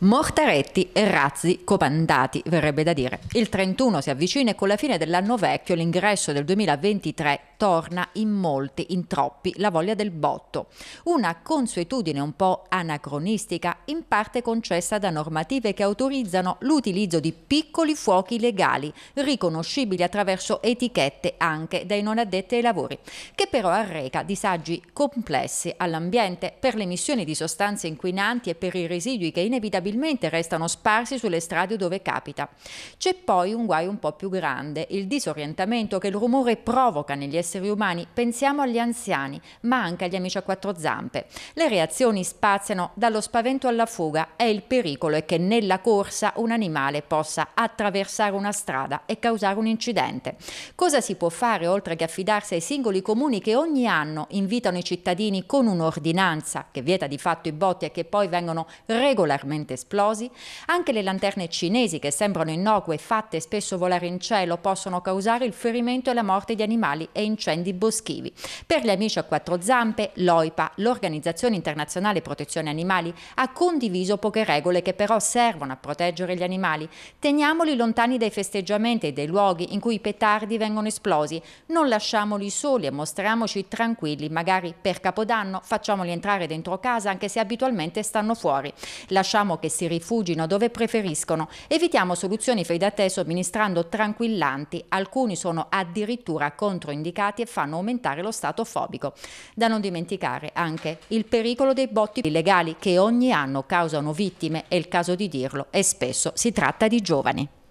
Mortaretti e razzi comandati, verrebbe da dire. Il 31 si avvicina e con la fine dell'anno vecchio l'ingresso del 2023 torna in molti, in troppi, la voglia del botto. Una consuetudine un po' anacronistica, in parte concessa da normative che autorizzano l'utilizzo di piccoli fuochi legali, riconoscibili attraverso etichette anche dai non addetti ai lavori, che però arreca disagi complessi all'ambiente per le emissioni di sostanze inquinanti e per i residui che inevitabilmente restano sparsi sulle strade dove capita. C'è poi un guai un po' più grande, il disorientamento che il rumore provoca negli esseri esseri umani, pensiamo agli anziani, ma anche agli amici a quattro zampe. Le reazioni spaziano dallo spavento alla fuga e il pericolo è che nella corsa un animale possa attraversare una strada e causare un incidente. Cosa si può fare oltre che affidarsi ai singoli comuni che ogni anno invitano i cittadini con un'ordinanza che vieta di fatto i botti e che poi vengono regolarmente esplosi? Anche le lanterne cinesi che sembrano innocue, e fatte spesso volare in cielo, possono causare il ferimento e la morte di animali e incendi incendi boschivi. Per gli amici a quattro zampe, l'OIPA, l'Organizzazione Internazionale Protezione Animali, ha condiviso poche regole che però servono a proteggere gli animali. Teniamoli lontani dai festeggiamenti e dai luoghi in cui i petardi vengono esplosi. Non lasciamoli soli e mostriamoci tranquilli, magari per Capodanno facciamoli entrare dentro casa anche se abitualmente stanno fuori. Lasciamo che si rifugino dove preferiscono. Evitiamo soluzioni fai da te somministrando tranquillanti. Alcuni sono addirittura controindicati sindacati e fanno aumentare lo stato fobico. Da non dimenticare anche il pericolo dei botti illegali che ogni anno causano vittime e il caso di dirlo e spesso si tratta di giovani.